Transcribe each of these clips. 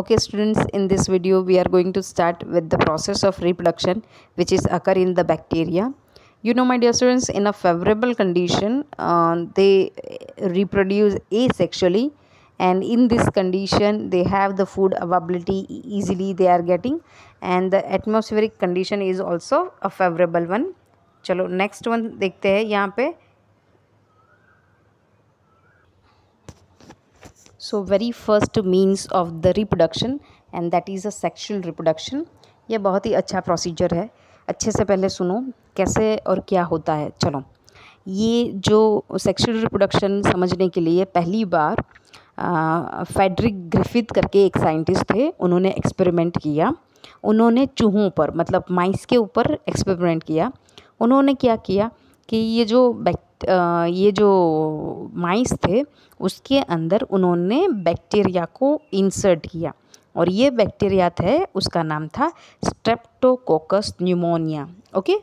okay students in this video we are going to start with the process of reproduction which is occur in the bacteria you know my dear students in a favorable condition uh, they reproduce asexually and in this condition they have the food availability easily they are getting and the atmospheric condition is also a favorable one चलो next one देखते हैं यहाँ पे so very first means of the reproduction and that is a sexual reproduction ये बहुत ही अच्छा procedure है अच्छे से पहले सुनो कैसे और क्या होता है चलो ये जो सेक्शुअल रिप्रोडक्शन समझने के लिए पहली बार फेडरिक ग्रिफिथ करके एक साइंटिस्ट थे उन्होंने एक्सपेरिमेंट किया उन्होंने चूहों पर मतलब माइस के ऊपर एक्सपेरिमेंट किया उन्होंने क्या किया कि ये जो ये जो माइस थे उसके अंदर उन्होंने बैक्टीरिया को इंसर्ट किया और ये बैक्टीरिया थे उसका नाम था streptococcus pneumonia okay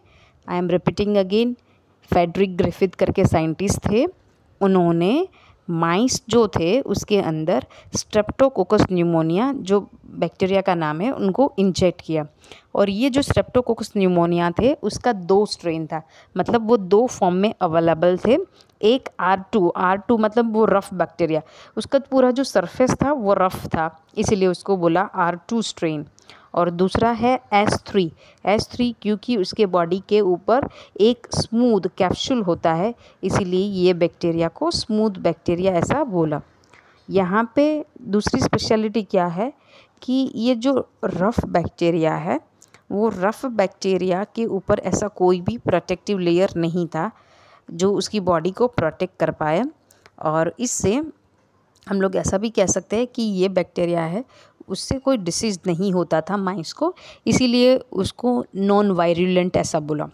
I am repeating again Frederick Griffith करके साइंटिस्ट थे उन्होंने माइस जो थे उसके अंदर स्ट्रेप्टोकोकस न्यूमोनिया जो बैक्टीरिया का नाम है उनको इंजेक्ट किया और ये जो स्ट्रेप्टोकोकस न्यूमोनिया थे उसका दो स्ट्रेन था मतलब वो दो फॉर्म में अवेलेबल थे एक आर टू आर टू मतलब वो रफ़ बैक्टीरिया उसका पूरा जो सरफेस था वो रफ़ था इसीलिए उसको बोला आर टू स्ट्रेन और दूसरा है एस थ्री एस थ्री क्योंकि उसके बॉडी के ऊपर एक स्मूद कैप्सूल होता है इसीलिए ये बैक्टीरिया को स्मूद बैक्टीरिया ऐसा बोला यहाँ पे दूसरी स्पेशलिटी क्या है कि ये जो रफ़ बैक्टीरिया है वो रफ़ बैक्टीरिया के ऊपर ऐसा कोई भी प्रोटेक्टिव लेयर नहीं था जो उसकी बॉडी को प्रोटेक्ट कर पाए और इससे हम लोग ऐसा भी कह सकते हैं कि ये बैक्टीरिया है उससे कोई डिसीज़ नहीं होता था माइस को इसीलिए उसको नॉन वायरुलेंट ऐसा बोला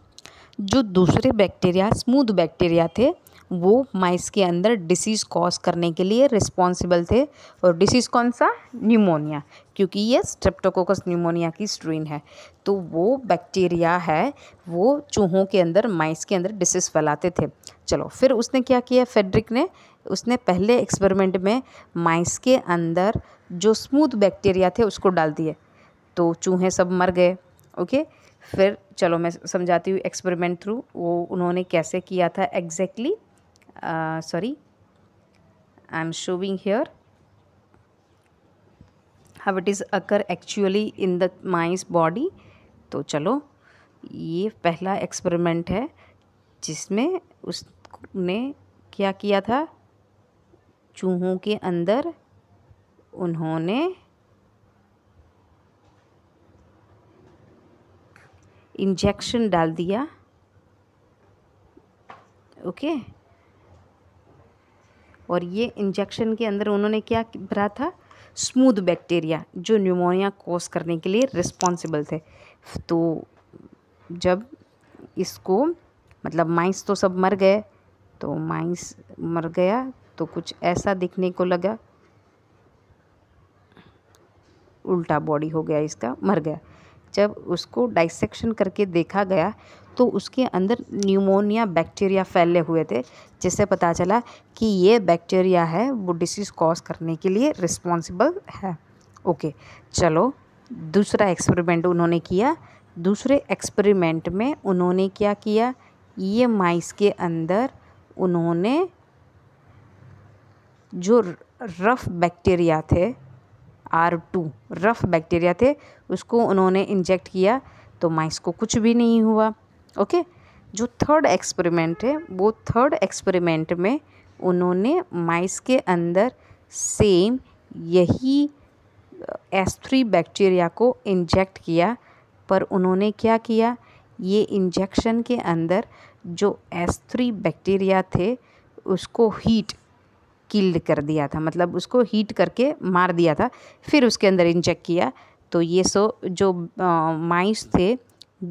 जो दूसरे बैक्टीरिया स्मूथ बैक्टीरिया थे वो माइस के अंदर डिसीज़ कॉज करने के लिए रिस्पॉन्सिबल थे और डिसीज़ कौन सा न्यूमोनिया क्योंकि ये स्ट्रेप्टोकोकस न्यूमोनिया की स्ट्रेन है तो वो बैक्टीरिया है वो चूहों के अंदर माइस के अंदर डिसीज़ फैलाते थे चलो फिर उसने क्या किया फेडरिक ने उसने पहले एक्सपेरिमेंट में माइस के अंदर जो स्मूथ बैक्टीरिया थे उसको डाल दिए तो चूहे सब मर गए ओके फिर चलो मैं समझाती हूँ एक्सपेरिमेंट थ्रू वो उन्होंने कैसे किया था exactly exactly uh, sorry I am showing here how it is occur actually in the mice body तो चलो ये पहला एक्सपेरिमेंट है जिसमें उसने क्या किया था चूहों के अंदर उन्होंने इंजेक्शन डाल दिया ओके okay? और ये इंजेक्शन के अंदर उन्होंने क्या भरा था स्मूथ बैक्टीरिया जो न्यूमोनिया कोस करने के लिए रिस्पॉन्सिबल थे तो जब इसको मतलब माइंस तो सब मर गए तो माइंस मर गया तो कुछ ऐसा दिखने को लगा उल्टा बॉडी हो गया इसका मर गया जब उसको डाइसेक्शन करके देखा गया तो उसके अंदर न्यूमोनिया बैक्टीरिया फैले हुए थे जिससे पता चला कि ये बैक्टीरिया है वो डिसीज़ कॉज करने के लिए रिस्पॉन्सिबल है ओके चलो दूसरा एक्सपेरिमेंट उन्होंने किया दूसरे एक्सपेरिमेंट में उन्होंने क्या किया ये माइस के अंदर उन्होंने जो रफ बैक्टीरिया थे आर टू रफ बैक्टीरिया थे उसको उन्होंने इंजेक्ट किया तो माइस को कुछ भी नहीं हुआ ओके जो थर्ड एक्सपेरिमेंट है वो थर्ड एक्सपेरिमेंट में उन्होंने माइस के अंदर सेम यही एस थ्री बैक्टीरिया को इंजेक्ट किया पर उन्होंने क्या किया ये इंजेक्शन के अंदर जो एस थ्री बैक्टीरिया थे उसको हीट किल्ड कर दिया था मतलब उसको हीट करके मार दिया था फिर उसके अंदर इंजेक्ट किया तो ये सो जो माइस थे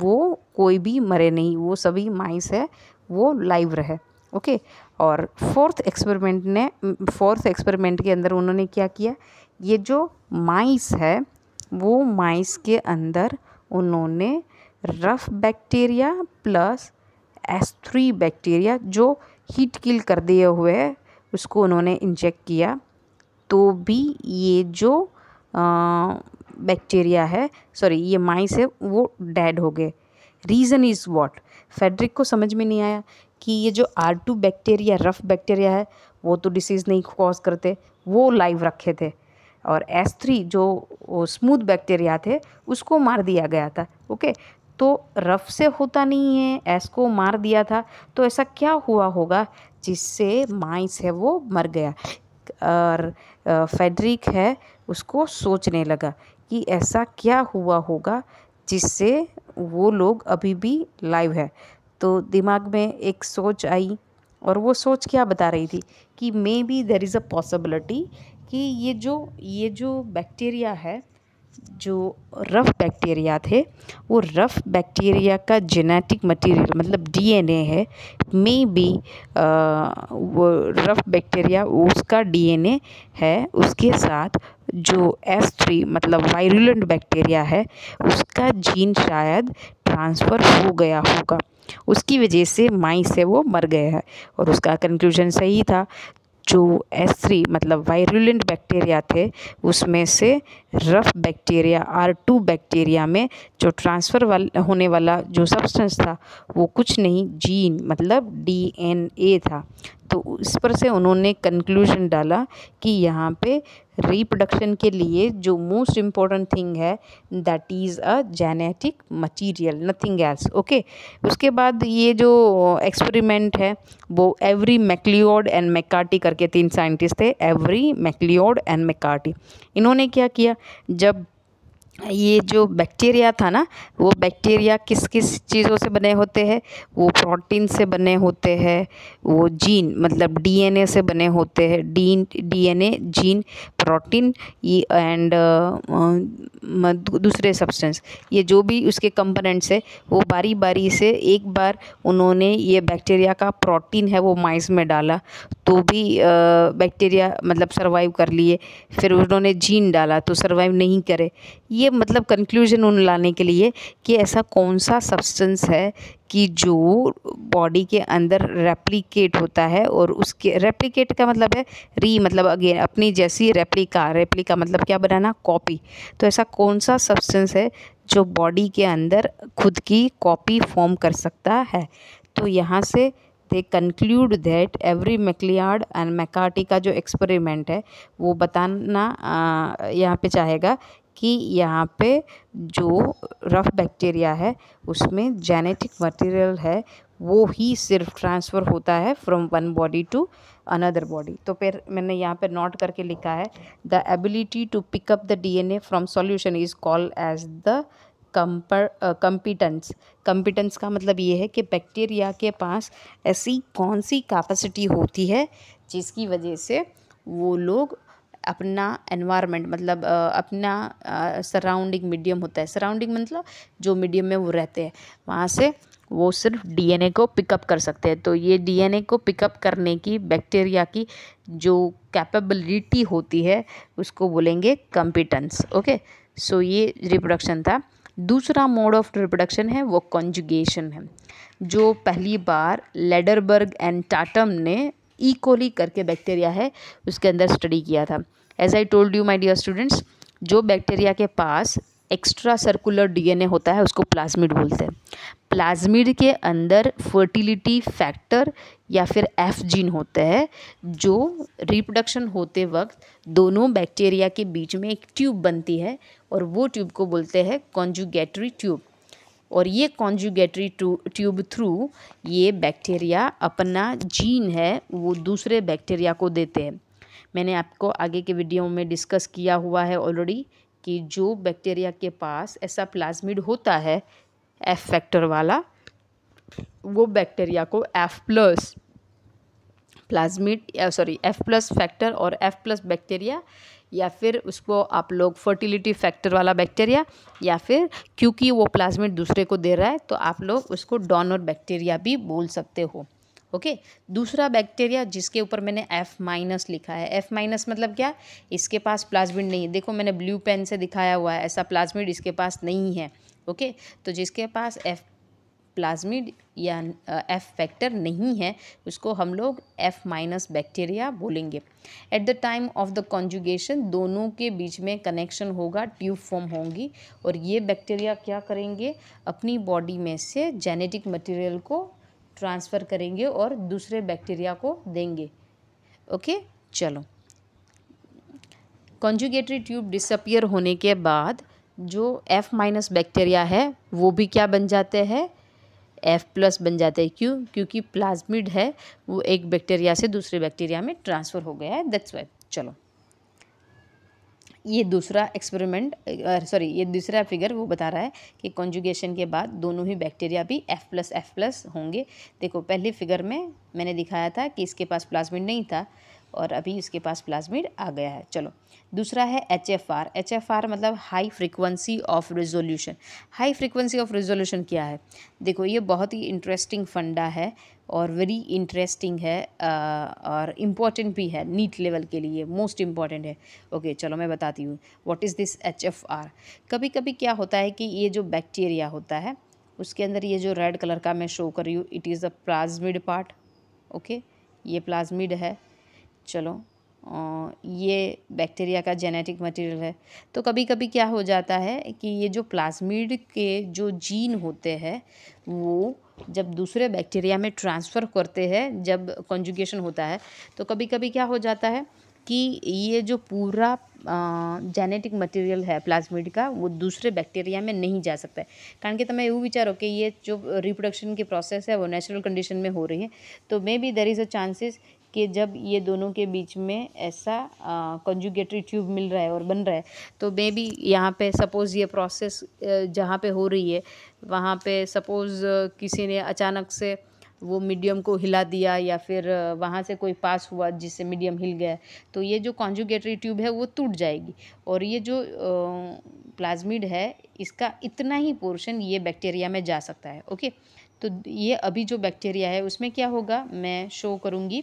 वो कोई भी मरे नहीं वो सभी माइस है वो लाइव रहे ओके और फोर्थ एक्सपेरिमेंट ने फोर्थ एक्सपेरिमेंट के अंदर उन्होंने क्या किया ये जो माइस है वो माइस के अंदर उन्होंने rough bacteria plus S three bacteria जो हीट किल कर दिए हुए उसको उन्होंने इंजेक्ट किया तो भी ये जो बैक्टीरिया है सॉरी ये माइस है वो डेड हो गए रीज़न इज़ वॉट फेडरिक को समझ में नहीं आया कि ये जो R two bacteria rough bacteria है वो तो डिसीज़ नहीं कॉज करते वो लाइव रखे थे और एस थ्री जो स्मूथ बैक्टीरिया थे उसको मार दिया गया था ओके तो रफ़ से होता नहीं है ऐस को मार दिया था तो ऐसा क्या हुआ होगा जिससे माइस है वो मर गया और फेडरिक है उसको सोचने लगा कि ऐसा क्या हुआ होगा जिससे वो लोग अभी भी लाइव है तो दिमाग में एक सोच आई और वो सोच क्या बता रही थी कि may be there is a possibility कि ये जो ये जो बैक्टीरिया है जो रफ़ बैक्टीरिया थे वो रफ़ बैक्टीरिया का जेनेटिक मटेरियल मतलब डीएनए है मे बी वो रफ़ बैक्टीरिया उसका डीएनए है उसके साथ जो एस थ्री मतलब वायरुलेंट बैक्टीरिया है उसका जीन शायद ट्रांसफ़र हो गया होगा उसकी वजह से माई से वो मर गया है और उसका कंक्लूजन सही था जो एस मतलब वायरुलेंट बैक्टीरिया थे उसमें से rough bacteria R two bacteria में जो ट्रांसफ़र वाल होने वाला जो सब्सटेंस था वो कुछ नहीं जीन मतलब डीएनए था तो उस पर से उन्होंने कंक्लूजन डाला कि यहाँ पे रिप्रोडक्शन के लिए जो मोस्ट इम्पॉर्टेंट थिंग है that is a genetic material nothing else okay उसके बाद ये जो एक्सपेरिमेंट है वो एवरी मैक्लियोड एंड मैकार्टी करके तीन साइंटिस्ट थे एवरी मैक्लियोड एंड मैकार्टी इन्होंने क्या किया जब ये जो बैक्टीरिया था ना वो बैक्टीरिया किस किस चीज़ों से बने होते हैं वो प्रोटीन से बने होते हैं वो जीन मतलब डीएनए से बने होते हैं डीन डीएनए जीन प्रोटीन एंड दूसरे सब्सटेंस ये जो भी उसके कंपोनेंट्स है वो बारी बारी से एक बार उन्होंने ये बैक्टीरिया का प्रोटीन है वो माइस में डाला तो भी बैक्टीरिया मतलब सर्वाइव कर लिए फिर उन्होंने जीन डाला तो सर्वाइव नहीं करे ये ये मतलब कंक्लूजन उन लाने के लिए कि ऐसा कौन सा सब्सटेंस है कि जो बॉडी के अंदर रेप्लिकेट होता है और उसके रेप्लिकेट का मतलब है री मतलब अगेन अपनी जैसी रेप्लिका रेप्लिका मतलब क्या बनाना कॉपी तो ऐसा कौन सा सब्सटेंस है जो बॉडी के अंदर खुद की कॉपी फॉर्म कर सकता है तो यहाँ से they conclude that Avery MacLeod and McCarty का जो एक्सपेरिमेंट है वो बताना यहाँ पे चाहेगा कि यहाँ पे जो रफ बैक्टीरिया है उसमें जेनेटिक मटेरियल है वो ही सिर्फ ट्रांसफ़र होता है from one body to another body तो फिर मैंने यहाँ पे नोट करके लिखा है the ability to pick up the DNA from solution is called as the comper competence competence का मतलब ये है कि बैक्टीरिया के पास ऐसी कौन सी कैपेसिटी होती है जिसकी वजह से वो लोग अपना एनवायरनमेंट मतलब अपना सराउंडिंग मीडियम होता है सराउंडिंग मतलब जो मीडियम में वो रहते हैं वहाँ से वो सिर्फ डीएनए को पिकअप कर सकते हैं तो ये डीएनए को पिकअप करने की बैक्टीरिया की जो कैपेबिलिटी होती है उसको बोलेंगे कंपिटेंस ओके सो ये रिप्रोडक्शन था दूसरा मोड ऑफ रिप्रोडक्शन है वो कॉन्जुगेशन है जो पहली बार लेडरबर्ग एंड टाटम ने ई कोली करके बैक्टीरिया है उसके अंदर स्टडी किया था as I told you my dear students जो बैक्टीरिया के पास एक्स्ट्रा सर्कुलर डीएनए होता है उसको प्लाज्मिड बोलते हैं प्लाज्मिड के अंदर फर्टिलिटी फैक्टर या फिर एफ जीन होते हैं जो रिप्रोडक्शन होते वक्त दोनों बैक्टीरिया के बीच में एक ट्यूब बनती है और वो ट्यूब को बोलते हैं कॉन्जुगेटरी ट्यूब और ये कॉन्जुगेटरी ट्यूब थ्रू ये बैक्टीरिया अपना जीन है वो दूसरे बैक्टीरिया को देते हैं मैंने आपको आगे के वीडियो में डिस्कस किया हुआ है ऑलरेडी कि जो बैक्टीरिया के पास ऐसा प्लाज्मिड होता है एफ फैक्टर वाला वो बैक्टीरिया को F plus plasmid sorry F plus factor और एफ प्लस बैक्टीरिया या फिर उसको आप लोग फर्टिलिटी फैक्टर वाला बैक्टीरिया या फिर क्योंकि वो प्लाज्मिट दूसरे को दे रहा है तो आप लोग उसको डोनर बैक्टीरिया भी बोल सकते हो ओके okay? दूसरा बैक्टीरिया जिसके ऊपर मैंने एफ माइनस लिखा है एफ माइनस मतलब क्या इसके पास प्लाज्मिड नहीं है देखो मैंने ब्लू पेन से दिखाया हुआ है ऐसा प्लाज्मिड इसके पास नहीं है ओके okay? तो जिसके पास एफ प्लाज्मिड या एफ फैक्टर नहीं है उसको हम लोग एफ माइनस बैक्टीरिया बोलेंगे at the time of the conjugation दोनों के बीच में कनेक्शन होगा ट्यूब फॉर्म होंगी और ये बैक्टीरिया क्या करेंगे अपनी बॉडी में से जेनेटिक मटेरियल को ट्रांसफ़र करेंगे और दूसरे बैक्टीरिया को देंगे ओके चलो कॉन्जुगेटरी ट्यूब डिसअपियर होने के बाद जो एफ माइनस बैक्टीरिया है वो भी क्या बन जाते हैं एफ प्लस बन जाता है क्यों क्योंकि प्लाज्मिड है वो एक बैक्टीरिया से दूसरे बैक्टीरिया में ट्रांसफ़र हो गया है दैट्स वाई चलो ये दूसरा एक्सपेरिमेंट सॉरी ये दूसरा फिगर वो बता रहा है कि कॉन्जुगेशन के बाद दोनों ही बैक्टीरिया भी एफ प्लस एफ प्लस होंगे देखो पहले फिगर में मैंने दिखाया था कि इसके पास प्लाज्मिड नहीं था और अभी इसके पास प्लाज्मिड आ गया है चलो दूसरा है H F R H F R मतलब high frequency of resolution high frequency of resolution क्या है देखो ये बहुत ही इंटरेस्टिंग फंडा है और वेरी इंटरेस्टिंग है और इम्पॉर्टेंट भी है नीट लेवल के लिए मोस्ट इम्पॉर्टेंट है ओके चलो मैं बताती हूँ what is this H F R कभी कभी क्या होता है कि ये जो बैक्टीरिया होता है उसके अंदर ये जो रेड कलर का मैं शो कर रही हूँ it is the plasmid part okay ये प्लाज्मिड है चलो ये बैक्टीरिया का जेनेटिक मटेरियल है तो कभी कभी क्या हो जाता है कि ये जो प्लाज्मिड के जो जीन होते हैं वो जब दूसरे बैक्टीरिया में ट्रांसफ़र करते हैं जब कंजुगेशन होता है तो कभी कभी क्या हो जाता है कि ये जो पूरा जेनेटिक मटेरियल है प्लाज्मिड का वो दूसरे बैक्टीरिया में नहीं जा सकता है कारण कि तुम्हें तो यूँ विचारो कि ये जो रिप्रोडक्शन की प्रोसेस है वो नेचुरल कंडीशन में हो रही है तो may be there is a chances कि जब ये दोनों के बीच में ऐसा कंजुगेटरी ट्यूब मिल रहा है और बन रहा है तो मे बी यहाँ पे सपोज़ ये प्रोसेस जहाँ पे हो रही है वहाँ पे सपोज़ किसी ने अचानक से वो मीडियम को हिला दिया या फिर वहाँ से कोई पास हुआ जिससे मीडियम हिल गया तो ये जो कॉन्जुगेटरी ट्यूब है वो टूट जाएगी और ये जो प्लाज्मिड है इसका इतना ही पोर्शन ये बैक्टीरिया में जा सकता है ओके तो ये अभी जो बैक्टीरिया है उसमें क्या होगा मैं शो करूँगी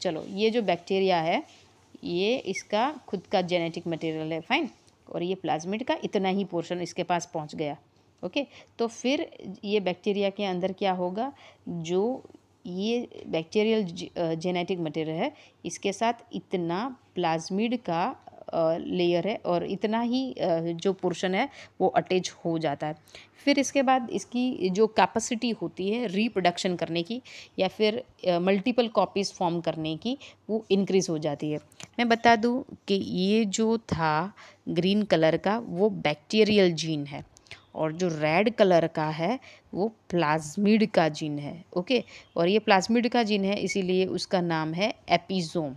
चलो ये जो बैक्टीरिया है ये इसका खुद का जेनेटिक मटेरियल है फाइन और ये प्लाज्मिड का इतना ही पोर्शन इसके पास पहुंच गया ओके तो फिर ये बैक्टीरिया के अंदर क्या होगा जो ये बैक्टीरियल जेनेटिक मटेरियल है इसके साथ इतना प्लाज्मिड का लेयर है और इतना ही जो पोर्शन है वो अटैच हो जाता है फिर इसके बाद इसकी जो कैपेसिटी होती है रिप्रोडक्शन करने की या फिर मल्टीपल कॉपीज़ फॉर्म करने की वो इंक्रीज़ हो जाती है मैं बता दूं कि ये जो था ग्रीन कलर का वो बैक्टीरियल जीन है और जो रेड कलर का है वो प्लाज्मिड का जीन है ओके और ये प्लाज्मिड का जीन है इसीलिए उसका नाम है एपिजोम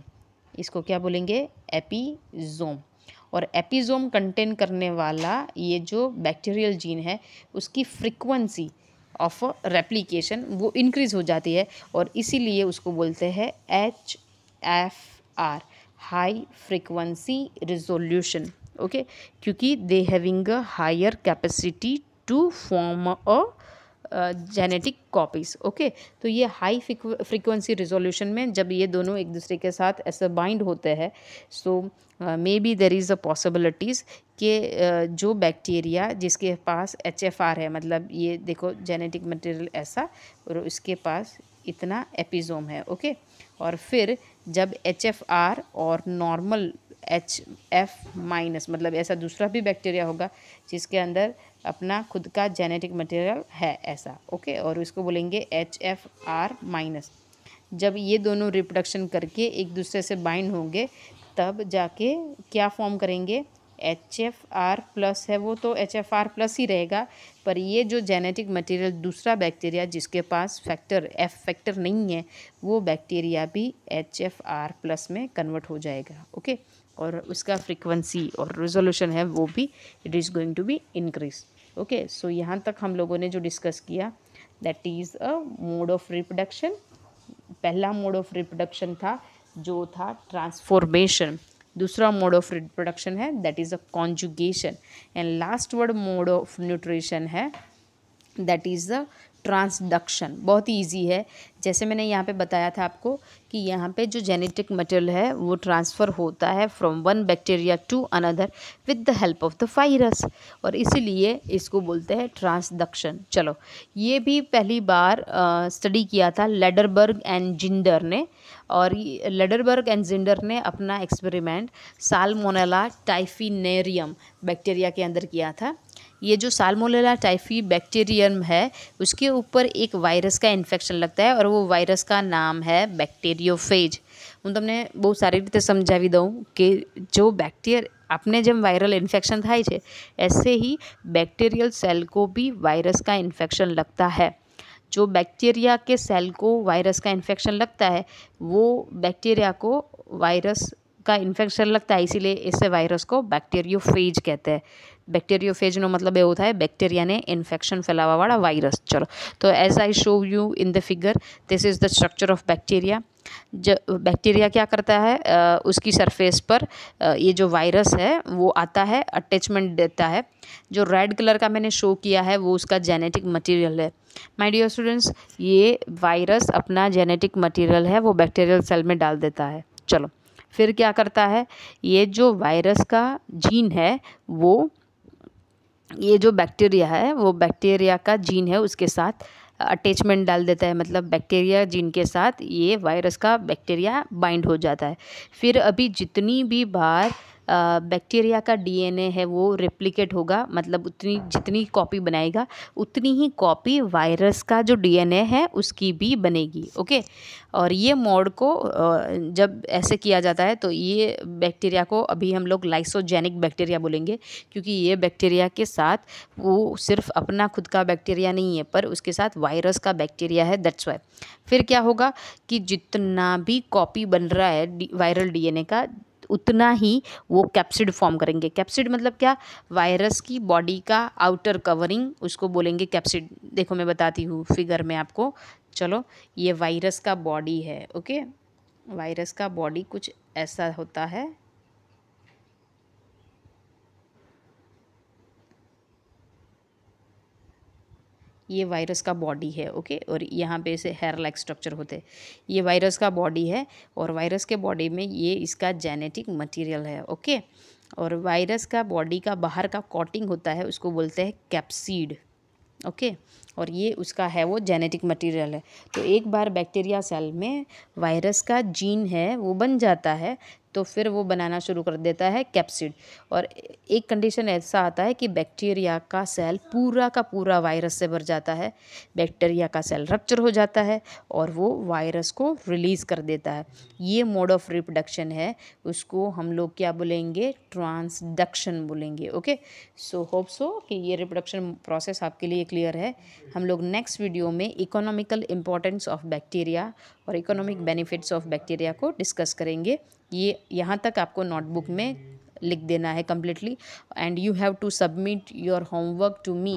इसको क्या बोलेंगे एपीजोम और एपिजोम कंटेन करने वाला ये जो बैक्टीरियल जीन है उसकी फ्रिक्वेंसी ऑफ रेप्लीकेशन वो इंक्रीज़ हो जाती है और इसीलिए उसको बोलते हैं H F R high frequency resolution okay क्योंकि they having a higher capacity to form a genetic copies okay तो ये हाई फ्रिक्वेंसी रिजोल्यूशन में जब ये दोनों एक दूसरे के साथ ऐसे बाइंड होते हैं so may be there is a possibilities के uh, जो बैक्टीरिया जिसके पास एच है मतलब ये देखो जेनेटिक मटेरियल ऐसा और उसके पास इतना एपिजोम है ओके और फिर जब एच और नॉर्मल एच एफ माइनस मतलब ऐसा दूसरा भी बैक्टीरिया होगा जिसके अंदर अपना खुद का जेनेटिक मटेरियल है ऐसा ओके और इसको बोलेंगे एच एफ आर माइनस जब ये दोनों रिप्रोडक्शन करके एक दूसरे से बाइंड होंगे तब जाके क्या फॉर्म करेंगे एच एफ आर प्लस है वो तो एच एफ आर प्लस ही रहेगा पर ये जो जेनेटिक मटेरियल दूसरा बैक्टीरिया जिसके पास फैक्टर एफ फैक्टर नहीं है वो बैक्टीरिया भी एच एफ आर प्लस में कन्वर्ट हो जाएगा ओके okay? और उसका फ्रिक्वेंसी और रिजोल्यूशन है वो भी it is going to be increase okay so यहाँ तक हम लोगों ने जो डिस्कस किया that is a mode of reproduction पहला मोड ऑफ रिप्रोडक्शन था जो था ट्रांसफॉर्मेशन दूसरा मोड ऑफ रिप्रोडक्शन है that is a conjugation and last word mode of nutrition है दैट इज़ द ट्रांसडक्शन बहुत ही ईजी है जैसे मैंने यहाँ पे बताया था आपको कि यहाँ पे जो जेनेटिक मटेरियल है वो ट्रांसफ़र होता है from one bacteria to another with the help of the virus और इसीलिए इसको बोलते हैं ट्रांसडक्शन चलो ये भी पहली बार स्टडी किया था लेडरबर्ग एंड जिंडर ने और लेडरबर्ग एंड जिंडर ने अपना एक्सपेरिमेंट सालमोनेला टाइफिनेरियम बैक्टीरिया के अंदर किया था ये जो सालमोलेला टाइफी बैक्टीरियम है उसके ऊपर एक वायरस का इन्फेक्शन लगता है और वो वायरस का नाम है बैक्टीरियोफेज हूँ तमने बहुत सारी रीते समझा दूँ कि जो બેક્ટેર अपने जम वायरल इन्फेक्शन थाय ऐसे ही बैक्टीरियल सेल को भी वायरस का इन्फेक्शन लगता है जो बैक्टीरिया के सेल को वायरस का इन्फेक्शन लगता है वो बैक्टीरिया को वायरस का इन्फेक्शन लगता है इसीलिए इस वायरस को बैक्टीरियोफेज कहते हैं बैक्टीरियोफेज नो मतलब ये होता है बैक्टीरिया ने इन्फेक्शन फैलावा वाला वायरस चलो तो as I show you in the figure this is the structure of bacteria जब बैक्टीरिया क्या करता है आ, उसकी सरफेस पर आ, ये जो वायरस है वो आता है अटैचमेंट देता है जो रेड कलर का मैंने शो किया है वो उसका जेनेटिक मटेरियल है माय डियर स्टूडेंट्स ये वायरस अपना जेनेटिक मटेरियल है वो बैक्टीरियल सेल में डाल देता है चलो फिर क्या करता है ये जो वायरस का जीन है वो ये जो बैक्टीरिया है वो बैक्टीरिया का जीन है उसके साथ अटैचमेंट डाल देता है मतलब बैक्टीरिया जीन के साथ ये वायरस का बैक्टीरिया बाइंड हो जाता है फिर अभी जितनी भी बार बैक्टीरिया का डीएनए है वो रिप्लिकेट होगा मतलब उतनी जितनी कॉपी बनाएगा उतनी ही कॉपी वायरस का जो डीएनए है उसकी भी बनेगी ओके और ये मोड को जब ऐसे किया जाता है तो ये बैक्टीरिया को अभी हम लोग लाइसोजेनिक बैक्टीरिया बोलेंगे क्योंकि ये बैक्टीरिया के साथ वो सिर्फ अपना खुद का बैक्टीरिया नहीं है पर उसके साथ वायरस का बैक्टीरिया है दैट्स वाई फिर क्या होगा कि जितना भी कॉपी बन रहा है वायरल डीएनए का उतना ही वो कैप्सिड फॉर्म करेंगे कैप्सिड मतलब क्या वायरस की बॉडी का आउटर कवरिंग उसको बोलेंगे कैप्सिड देखो मैं बताती हूँ फिगर में आपको चलो ये वायरस का बॉडी है ओके वायरस का बॉडी कुछ ऐसा होता है ये वायरस का बॉडी है ओके और यहाँ पे इसे हेयर लाइक स्ट्रक्चर होते हैं ये वायरस का बॉडी है और वायरस के बॉडी में ये इसका जेनेटिक मटेरियल है ओके और वायरस का बॉडी का बाहर का कोटिंग होता है उसको बोलते हैं कैप्सीड ओके और ये उसका है वो जेनेटिक मटेरियल है तो एक बार बैक्टीरिया सेल में वायरस का जीन है वो बन जाता है तो फिर वो बनाना शुरू कर देता है कैप्सिड और एक कंडीशन ऐसा आता है कि बैक्टीरिया का सेल पूरा का पूरा वायरस से भर जाता है बैक्टीरिया का सेल रप्चर हो जाता है और वो वायरस को रिलीज़ कर देता है ये मोड ऑफ रिप्रोडक्शन है उसको हम लोग क्या बोलेंगे ट्रांसडक्शन बोलेंगे ओके सो होप सो कि ये रिप्रोडक्शन प्रोसेस आपके लिए क्लियर है हम लोग नेक्स्ट वीडियो में इकोनॉमिकल इम्पोर्टेंस ऑफ बैक्टीरिया और इकोनॉमिक बेनिफिट्स ऑफ बैक्टीरिया को डिस्कस करेंगे ये यहाँ तक आपको नोटबुक में लिख देना है completely and you have to submit your homework to me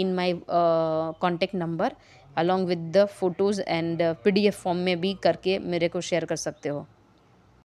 in my contact number along with the photos and P D F form में भी करके मेरे को शेयर कर सकते हो